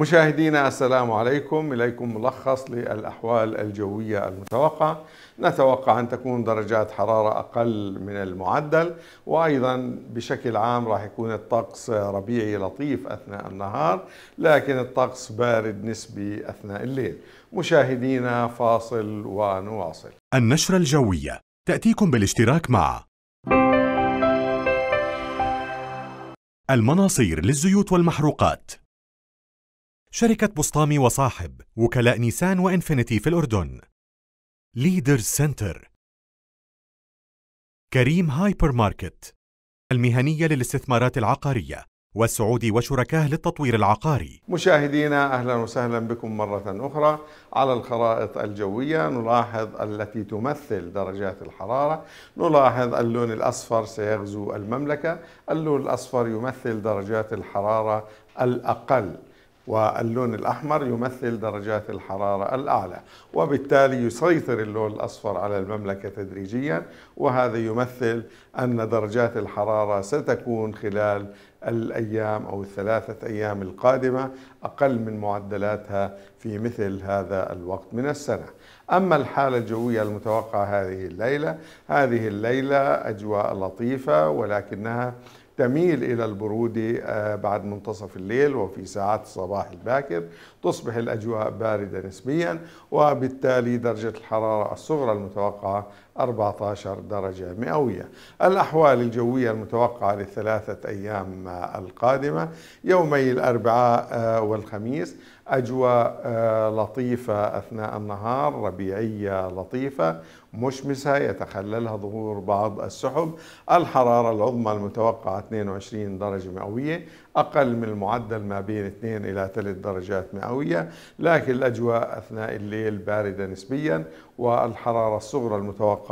مشاهدينا السلام عليكم إليكم ملخص للأحوال الجوية المتوقعة نتوقع أن تكون درجات حرارة أقل من المعدل وأيضا بشكل عام راح يكون الطقس ربيعي لطيف أثناء النهار لكن الطقس بارد نسبي أثناء الليل مشاهدينا فاصل ونواصل النشرة الجوية تأتيكم بالاشتراك مع المناصير للزيوت والمحروقات شركة بسطامي وصاحب وكلاء نيسان وإنفينيتي في الأردن ليدرز سنتر كريم هايبر ماركت المهنية للاستثمارات العقارية والسعودي وشركاه للتطوير العقاري مشاهدينا أهلا وسهلا بكم مرة أخرى على الخرائط الجوية نلاحظ التي تمثل درجات الحرارة نلاحظ اللون الأصفر سيغزو المملكة اللون الأصفر يمثل درجات الحرارة الأقل واللون الأحمر يمثل درجات الحرارة الأعلى وبالتالي يسيطر اللون الأصفر على المملكة تدريجيا وهذا يمثل أن درجات الحرارة ستكون خلال الأيام أو الثلاثة أيام القادمة أقل من معدلاتها في مثل هذا الوقت من السنة أما الحالة الجوية المتوقعة هذه الليلة هذه الليلة أجواء لطيفة ولكنها تميل إلى البرودة آه، بعد منتصف الليل وفي ساعات الصباح الباكر تصبح الأجواء باردة نسبيا وبالتالي درجة الحرارة الصغرى المتوقعة 14 درجة مئوية الأحوال الجوية المتوقعة للثلاثة أيام القادمة يومي الأربعاء آه، والخميس أجواء آه، لطيفة أثناء النهار ربيعية لطيفة مشمسة يتخللها ظهور بعض السحب الحرارة العظمى المتوقعة 22 درجة مئوية أقل من المعدل ما بين 2 إلى 3 درجات مئوية لكن الأجواء أثناء الليل باردة نسبيا والحرارة الصغرى المتوقعة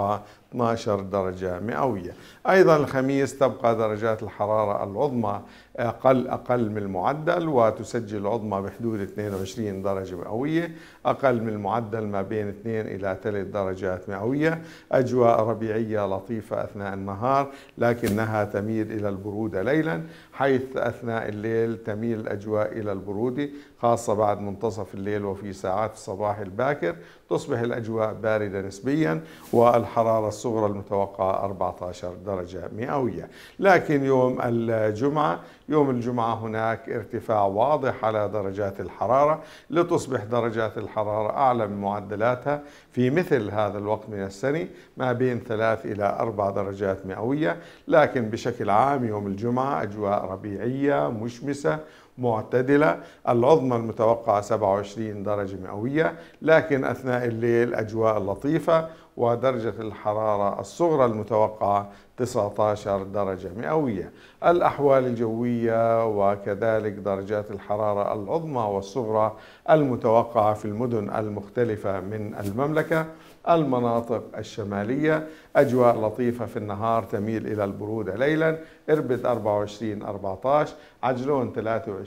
12 درجة مئوية أيضا الخميس تبقى درجات الحرارة العظمى أقل أقل من المعدل وتسجل عظمى بحدود 22 درجة مئوية أقل من المعدل ما بين 2 إلى 3 درجات مئوية أجواء ربيعية لطيفة أثناء النهار لكنها تميل إلى البرودة ليلا حيث أثناء الليل تميل الأجواء إلى البرودة خاصة بعد منتصف الليل وفي ساعات الصباح الباكر تصبح الأجواء باردة نسبيا والحرارة الصغرى المتوقعة 14 درجة مئوية لكن يوم الجمعة يوم الجمعة هناك ارتفاع واضح على درجات الحرارة لتصبح درجات الحرارة أعلى من معدلاتها في مثل هذا الوقت من السنة ما بين ثلاث إلى أربع درجات مئوية لكن بشكل عام يوم الجمعة أجواء ربيعية مشمسة معتدلة العظمى المتوقعة 27 درجة مئوية لكن أثناء الليل أجواء لطيفة ودرجة الحرارة الصغرى المتوقعة 19 درجة مئوية الأحوال الجوية وكذلك درجات الحرارة العظمى والصغرى المتوقعة في المدن المختلفة من المملكة المناطق الشمالية أجواء لطيفة في النهار تميل إلى البرودة ليلا إربد 24-14 عجلون 23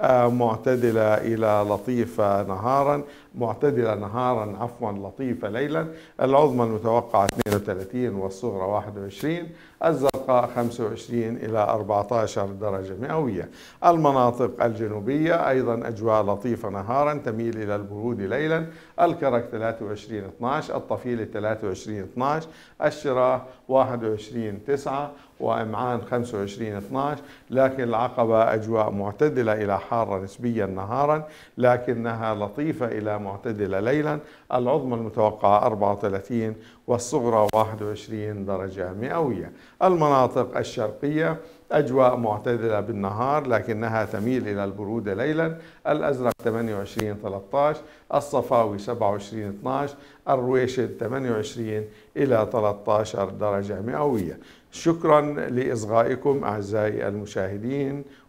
آه، معتدلة إلى لطيفة نهارا معتدلة نهارا عفوا لطيفة ليلا العظمى المتوقعة 32 والصغرى 21 الزرقاء 25 إلى 14 درجة مئوية المناطق الجنوبية أيضا أجواء لطيفة نهارا تميل إلى البرود ليلا الكرك 23 12 الطفيل 23 12 الشراء 21 9 وإمعان 25 12 لكن العقبة أجواء معتدلة إلى حارة نسبيا نهارا لكنها لطيفة إلى معتدلة ليلا العظمى المتوقعة 34 والصغرى 21 درجة مئوية المناطق الشرقية أجواء معتدلة بالنهار لكنها تميل إلى البرودة ليلا الأزرق 28 13 الصفاوي 27 12 الرويشد 28 إلى 13 درجة مئوية شكرا لإصغائكم أعزائي المشاهدين